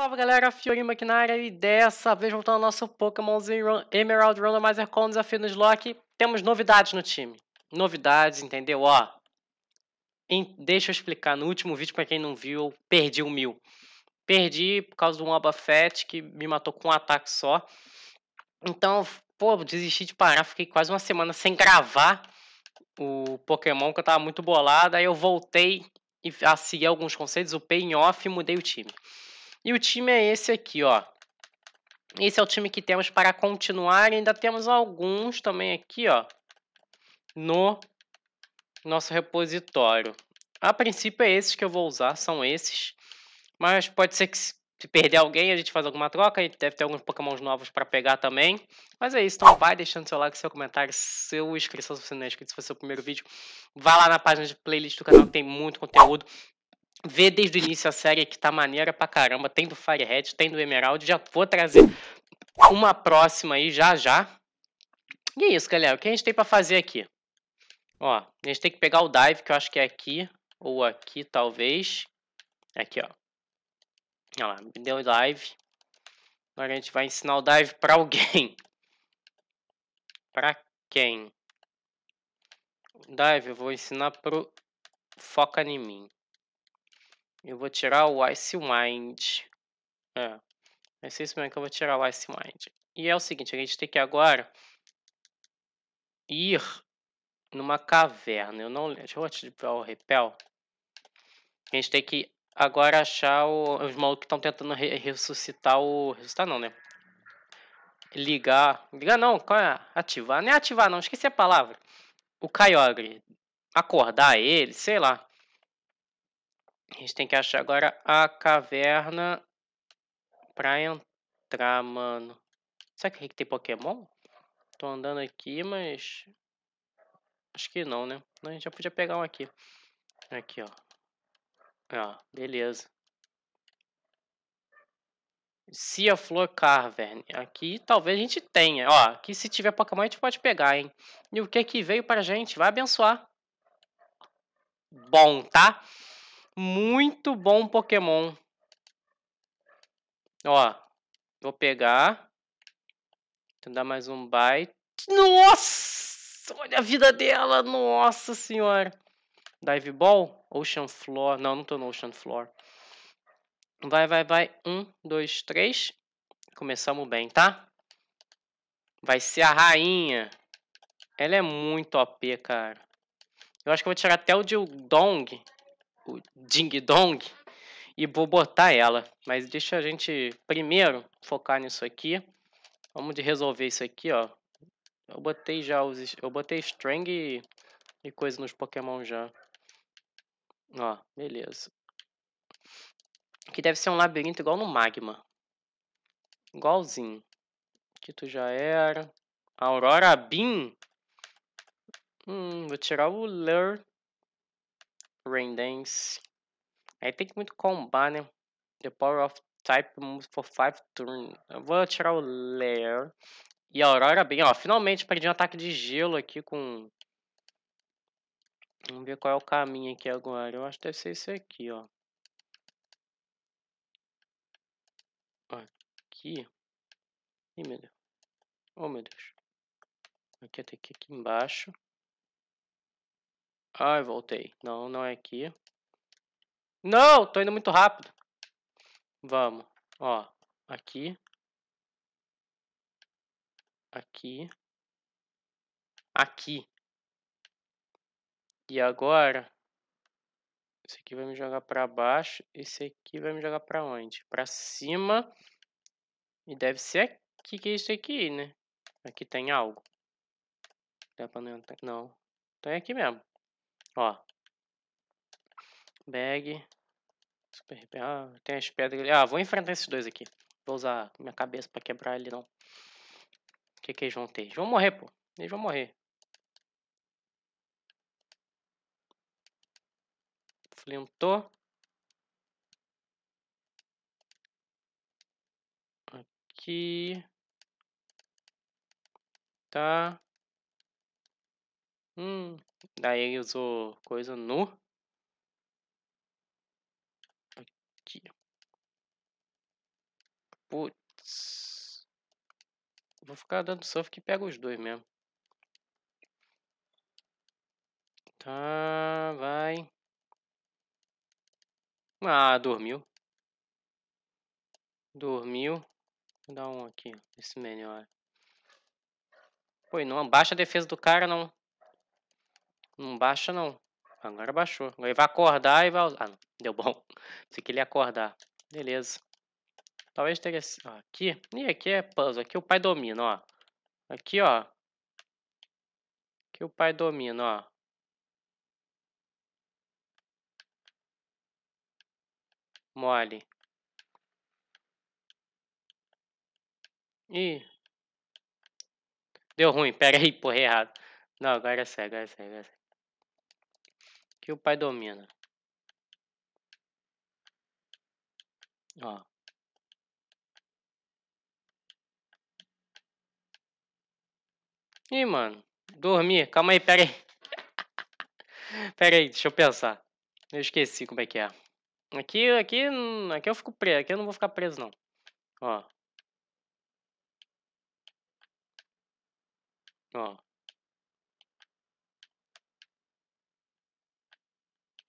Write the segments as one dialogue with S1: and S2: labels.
S1: Salve galera, Fiori Maquinária e dessa vez voltando ao nosso Pokémonzinho Emerald Randomizer com o desafio no Slock. Temos novidades no time. Novidades, entendeu? Ó, em, deixa eu explicar, no último vídeo, para quem não viu, eu perdi o mil. Perdi por causa de um abafete que me matou com um ataque só. Então, pô, desisti de parar, fiquei quase uma semana sem gravar o Pokémon, que eu tava muito bolado. Aí eu voltei e a seguir alguns conceitos, upei em off e mudei o time. E o time é esse aqui, ó. Esse é o time que temos para continuar. ainda temos alguns também aqui, ó, no nosso repositório. A princípio é esses que eu vou usar, são esses. Mas pode ser que se perder alguém, a gente faz alguma troca. A gente deve ter alguns pokémons novos para pegar também. Mas é isso, então vai deixando seu like, seu comentário, seu inscrição se você não é inscrito, se for seu primeiro vídeo. Vá lá na página de playlist do canal, que tem muito conteúdo ver desde o início a série que tá maneira pra caramba. Tem do Firehead, tem do Emerald. Já vou trazer uma próxima aí já já. E é isso, galera. O que a gente tem para fazer aqui? Ó, a gente tem que pegar o dive, que eu acho que é aqui, ou aqui talvez. Aqui, ó. Olha lá, me deu dive. Agora a gente vai ensinar o dive para alguém. para quem? Dive, eu vou ensinar pro Foca em mim. Eu vou tirar o Ice Mind. É. Vai ser isso mesmo que eu vou tirar o Ice Mind. E é o seguinte, a gente tem que agora ir numa caverna. Eu não lembro. Deixa eu dar o repel. A gente tem que agora achar o... os malucos que estão tentando re ressuscitar o. Ressuscitar não, né? Ligar. Ligar não, qual é? Ativar. Não é ativar, não. Esqueci a palavra. O Kyogre. Acordar ele, sei lá. A gente tem que achar agora a caverna pra entrar, mano. Será que aqui tem Pokémon? Tô andando aqui, mas... Acho que não, né? A gente já podia pegar um aqui. Aqui, ó. Ó, beleza. Sea Flor Cavern. Aqui talvez a gente tenha. Ó, aqui se tiver Pokémon a gente pode pegar, hein? E o que que veio pra gente? Vai abençoar. Bom, tá? Muito bom Pokémon. Ó, vou pegar. Vou dar mais um bite. Nossa! Olha a vida dela! Nossa senhora! Dive Ball? Ocean Floor. Não, não tô no Ocean Floor. Vai, vai, vai. Um, dois, três. Começamos bem, tá? Vai ser a rainha. Ela é muito OP, cara. Eu acho que eu vou tirar até o Dildong o Ding Dong, e vou botar ela. Mas deixa a gente primeiro focar nisso aqui. Vamos de resolver isso aqui, ó. Eu botei já os... Eu botei string e, e coisa nos Pokémon já. Ó, beleza. Que deve ser um labirinto igual no Magma. Igualzinho. Que tu já era. Aurora Bean. Hum, vou tirar o Lure. Raindance. Aí tem que muito combar, né? The power of type for five turn. Eu vou tirar o Lair. E a Aurora bem, ó. Finalmente perdi um ataque de gelo aqui com... Vamos ver qual é o caminho aqui agora. Eu acho que deve ser esse aqui, ó. Aqui. Ih, meu Deus. Oh, meu Deus. Aqui até aqui, aqui embaixo. Ai, voltei. Não, não é aqui. Não, tô indo muito rápido. Vamos. Ó, aqui. Aqui. Aqui. E agora... Esse aqui vai me jogar para baixo. Esse aqui vai me jogar para onde? Para cima. E deve ser aqui que é isso aqui, né? Aqui tem algo. Dá pra não entrar. Não. Então é aqui mesmo. Ó. Bag. Super RP. Ah, tem as pedras ali. Ah, vou enfrentar esses dois aqui. Vou usar minha cabeça pra quebrar ele, não. O que que eles vão ter? Eles vão morrer, pô. Eles vão morrer. Flintou. Aqui. Tá. Hum. Daí ele usou coisa nu Aqui. Putz. Vou ficar dando surf que pega os dois mesmo. Tá, vai. Ah, dormiu. Dormiu. Vou dar um aqui, esse melhor. Pô, não abaixa a defesa do cara, não. Não baixa não. Agora baixou. Agora ele vai acordar e vai usar. Ah, não. Deu bom. Pensei que ele ia acordar. Beleza. Talvez teria... Aqui. E aqui é puzzle. Aqui o pai domina, ó. Aqui, ó. Aqui o pai domina, ó. Mole. Ih. Deu ruim. Pera aí, porra, errado. Não, agora é sério, agora é sério, agora é sério que o pai domina. Ó. Ih, mano. Dormir. Calma aí, pera aí. pera aí, deixa eu pensar. Eu esqueci como é que é. Aqui, aqui, aqui eu fico preso. Aqui eu não vou ficar preso, não. Ó. Ó.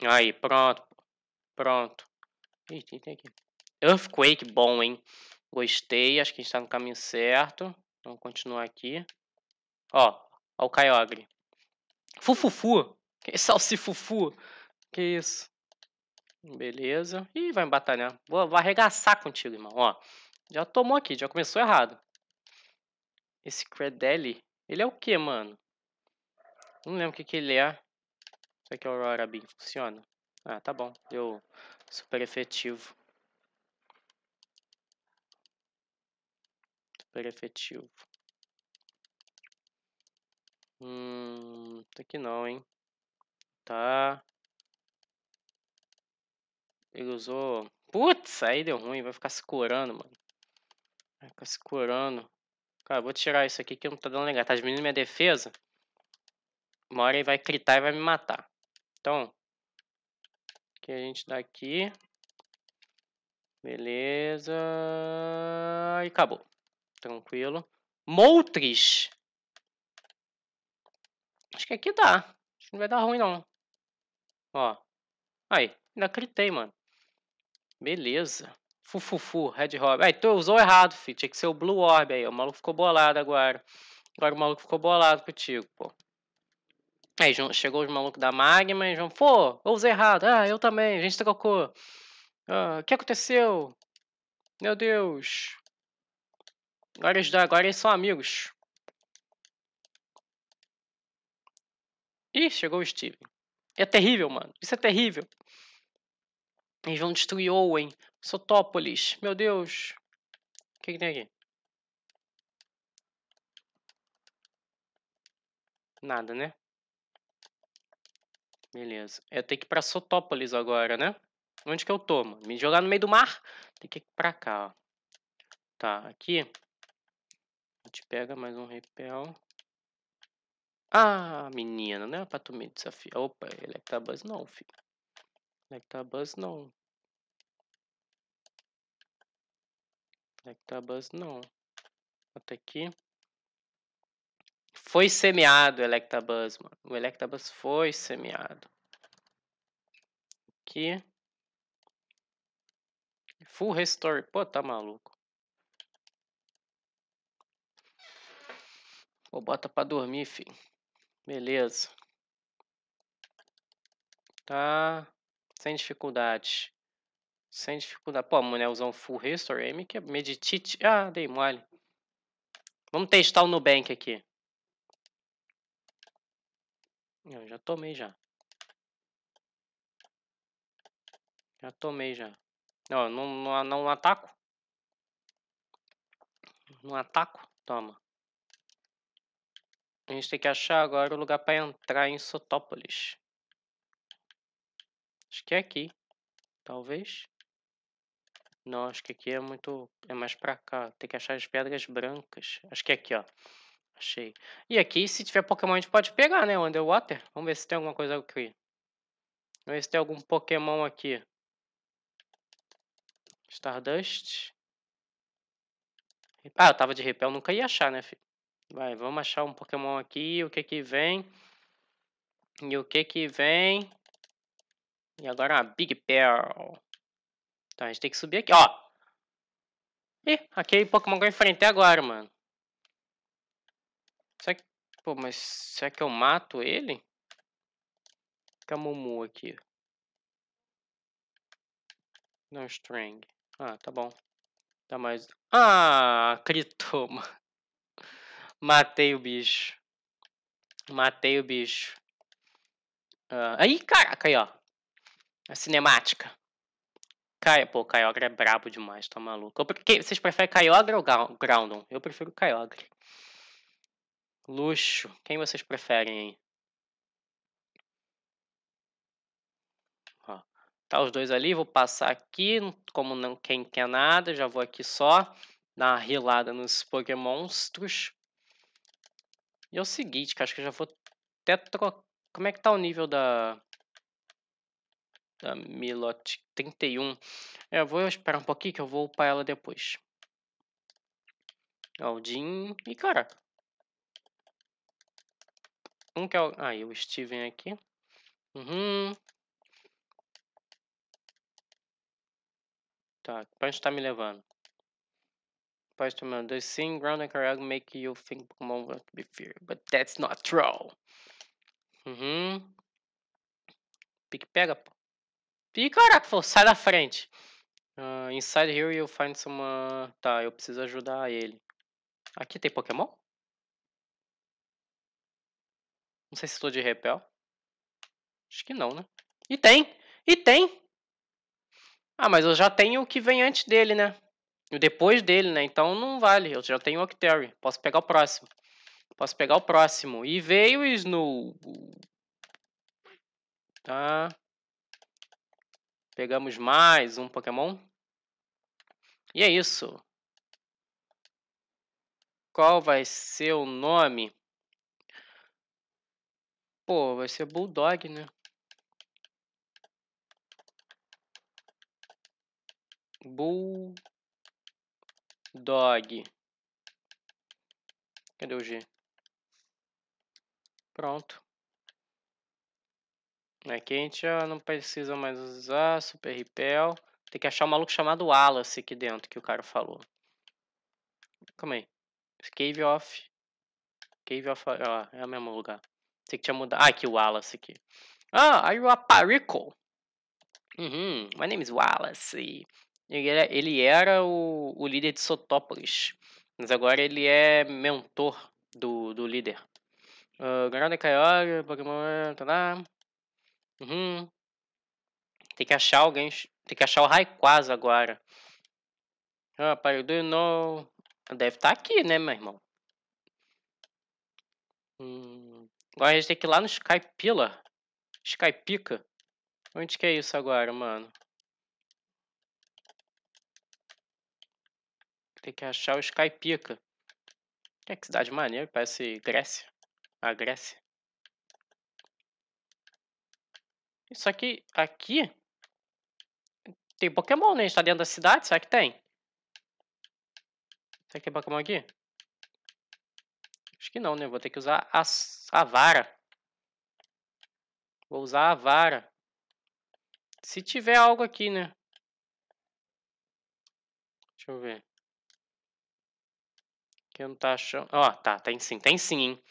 S1: Aí, pronto. Pronto. Ih, tem aqui. Earthquake, bom, hein? Gostei, acho que a gente tá no caminho certo. Vamos continuar aqui. Ó, ó o Kyogre. Fufufu. Que salsifufu. Que isso. Beleza. Ih, vai me batalhar. Vou, vou arregaçar contigo, irmão. Ó, já tomou aqui, já começou errado. Esse Credelli, ele é o que, mano? Não lembro o que, que ele é. Será que é o Aurora Beam funciona? Ah, tá bom. Deu super efetivo. Super efetivo. Hum, tá aqui não, hein? Tá. Ele usou... Putz, aí deu ruim. Vai ficar se curando, mano. Vai ficar se curando. Cara, vou tirar isso aqui que não tá dando legal. Tá diminuindo minha defesa. Uma hora ele vai gritar e vai me matar. Então, que a gente dá tá aqui. Beleza. E acabou. Tranquilo. Moltres. Acho que aqui dá. Acho que não vai dar ruim, não. Ó. Aí. Ainda critei, mano. Beleza. Fufufu, Red Hobby. Aí, tu usou errado, filho. Tinha que ser o Blue Orb aí. O maluco ficou bolado agora. Agora o maluco ficou bolado contigo, pô. Aí chegou os malucos da Magma e João, pô, eu usei errado. Ah, eu também, a gente trocou. Ah, o que aconteceu? Meu Deus. Agora eles, agora eles são amigos. Ih, chegou o Steven. É terrível, mano. Isso é terrível. Eles vão destruir Owen, Sotópolis. Meu Deus. O que, que tem aqui? Nada, né? Beleza. Eu tenho que ir pra Sotópolis agora, né? Onde que eu tô, Me jogar no meio do mar? Tem que ir pra cá, ó. Tá, aqui. A gente pega mais um repel. Ah, menina, não é pra tu me desafiar. Opa, Electabuzz não, filho. Electabuzz não. Electabuzz não. Até aqui. Foi semeado o Electabuzz, mano. O Electabuzz foi semeado. Aqui. Full Restore. Pô, tá maluco. Pô, bota pra dormir, filho. Beleza. Tá. Sem dificuldade. Sem dificuldade. Pô, a usar Full Restore M que é Meditite. Ah, dei mole. Vamos testar o Nubank aqui. Eu já tomei já. Já tomei já. Não, não, não, ataco. Não ataco. Toma. A gente tem que achar agora o lugar para entrar em Sotópolis. Acho que é aqui. Talvez. Não, acho que aqui é muito... É mais pra cá. Tem que achar as pedras brancas. Acho que é aqui, ó. Achei. E aqui, se tiver Pokémon, a gente pode pegar, né? Underwater. Vamos ver se tem alguma coisa aqui. Vamos ver se tem algum Pokémon aqui. Stardust. Ah, eu tava de repel, nunca ia achar, né, filho? Vai, vamos achar um Pokémon aqui. O que que vem? E o que que vem? E agora uma Big Pearl. Então a gente tem que subir aqui, ó. Ih, aquele Pokémon que eu enfrentei agora, mano. Será que... Pô, mas será que eu mato ele? Mumu aqui. Não string. Ah, tá bom. Dá mais... Ah, critoma. Matei o bicho. Matei o bicho. Ah, aí, caraca, aí, ó. A cinemática. Caio, pô, Kyogre é brabo demais, tá maluco. Eu, vocês preferem Kyogre ou Groundon? Eu prefiro Kyogre. Luxo. Quem vocês preferem aí? Ó, tá os dois ali, vou passar aqui, como não quem quer nada, já vou aqui só dar uma rilada nos Pokémonstros. E é o seguinte, que acho que eu já vou até trocar. Como é que tá o nível da da Milot 31. É, eu vou esperar um pouquinho que eu vou upar ela depois. Aldin. E caraca, um que é o... Aí, o Steven aqui. Uhum. Tá, pra onde tá me levando? Pode tá tomar dois sim, ground and carry make you think Pokémon will be fear, but that's not true. Uhum. Pique pega, pô. Ih, caraca, pô, sai da frente. Uh, inside here you'll find some... Uh... Tá, eu preciso ajudar ele. Aqui tem Pokémon? Não sei se estou de repel. Acho que não, né? E tem! E tem! Ah, mas eu já tenho o que vem antes dele, né? E depois dele, né? Então não vale. Eu já tenho o Octary. Posso pegar o próximo. Posso pegar o próximo. E veio o Snow. Tá. Pegamos mais um Pokémon. E é isso. Qual vai ser o nome? Pô, vai ser Bulldog, né? Bulldog. Cadê o G? Pronto. Aqui a gente já não precisa mais usar Super Repel. Tem que achar um maluco chamado Wallace aqui dentro, que o cara falou. Calma aí. Cave of... Cave of... Ó, é o mesmo lugar. Sei que tinha mudado. Ah, aqui o Wallace aqui. Ah, are you a Parico? Uhum, my name is Wallace. Ele era, ele era o, o líder de Sotópolis. Mas agora ele é mentor do, do líder. Ah, Grande Caiora, Pokémon, Uhum. Tem que achar alguém. Tem que achar o Raikwaza agora. Ah, pariu, do you know? Deve estar tá aqui, né, meu irmão? Hum. Agora a gente tem que ir lá no Skypila. Skypica. Onde que é isso agora, mano? Tem que achar o Skypica. É que cidade maneira, parece Grécia. A Grécia. Só que aqui tem Pokémon, né? A gente tá dentro da cidade, será que tem? Será que tem Pokémon aqui? Acho que não, né? Vou ter que usar a, a vara. Vou usar a vara. Se tiver algo aqui, né? Deixa eu ver. Que eu não tá achando. Ó, oh, tá, tem sim, tem sim, hein?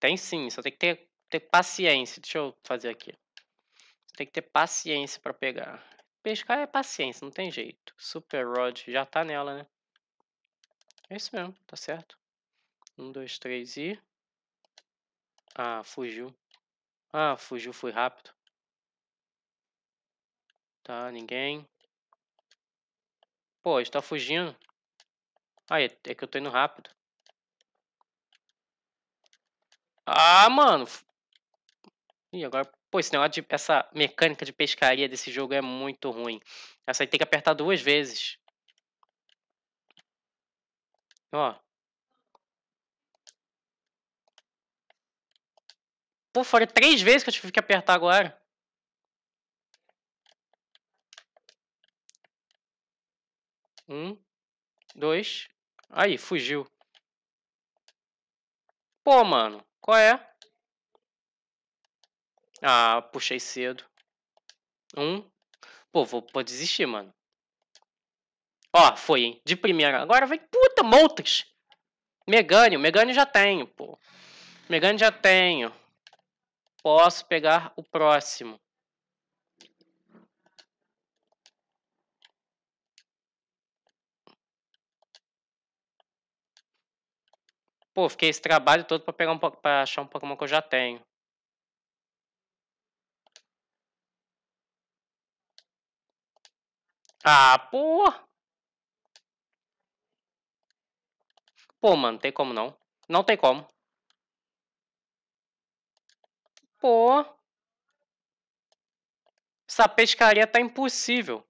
S1: Tem sim, só tem que ter, ter paciência. Deixa eu fazer aqui. Tem que ter paciência para pegar. Pescar é paciência, não tem jeito. Super Rod, já tá nela, né? É isso mesmo, tá certo. Um, dois, três e. Ah, fugiu. Ah, fugiu, foi rápido. Tá, ninguém. Pô, está fugindo. Ah, é, é que eu tô indo rápido. Ah, mano. Ih, agora. Pô, esse negócio de. Essa mecânica de pescaria desse jogo é muito ruim. Essa aí tem que apertar duas vezes. Ó. Pô, foram três vezes que eu tive que apertar agora. Um, dois. Aí, fugiu. Pô, mano, qual é? Ah, puxei cedo. Um. Pô, vou, vou desistir, mano. Ó, foi, hein? De primeira. Agora vai. Puta, Moltres! Megane, o já tenho, pô. Megane já tenho posso pegar o próximo. Pô, fiquei esse trabalho todo para pegar um para achar um Pokémon que eu já tenho. Ah, pô. Pô, mano, tem como não. Não tem como. pô. Essa pescaria tá impossível.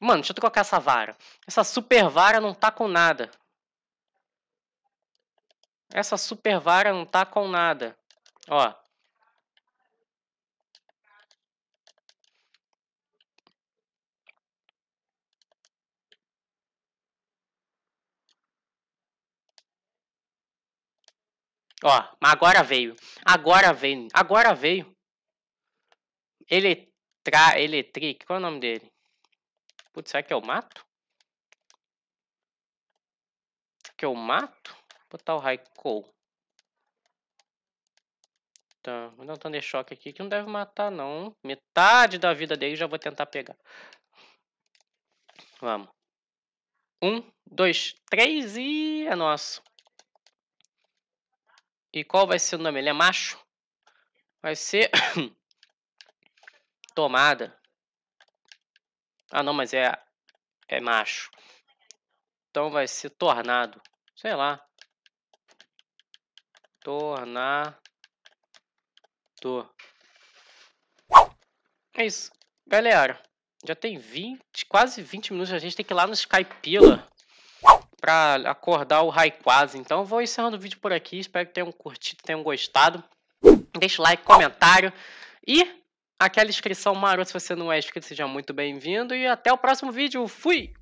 S1: Mano, deixa eu trocar essa vara. Essa super vara não tá com nada. Essa super vara não tá com nada. Ó. Ó, mas agora veio. Agora veio. Agora veio. Eletra, Eletric, qual é o nome dele? Putz, será que eu é mato? Será que eu é mato? Vou botar o Raikou. Tá, vou dar um choque aqui que não deve matar não. Metade da vida dele já vou tentar pegar. Vamos. Um, dois, três e é nosso. E qual vai ser o nome? Ele é macho? Vai ser tomada. Ah, não, mas é é macho. Então vai ser tornado. Sei lá. Tornado. É isso. Galera, já tem 20, quase 20 minutos. A gente tem que ir lá no Skypila para acordar o Quase. Então eu vou encerrando o vídeo por aqui. Espero que tenham curtido, tenham gostado. Deixe like, comentário e aquela inscrição maroto se você não é inscrito, seja muito bem-vindo e até o próximo vídeo. Fui!